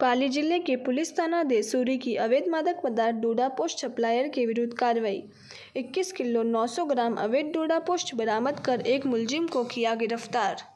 पाली जिले के पुलिस थाना देसूरी की अवैध मादक पदार्थ डोडा पोस्ट सप्लायर के विरुद्ध कार्रवाई 21 किलो 900 ग्राम अवैध डोडा पोस्ट बरामद कर एक मुलजिम को किया गिरफ्तार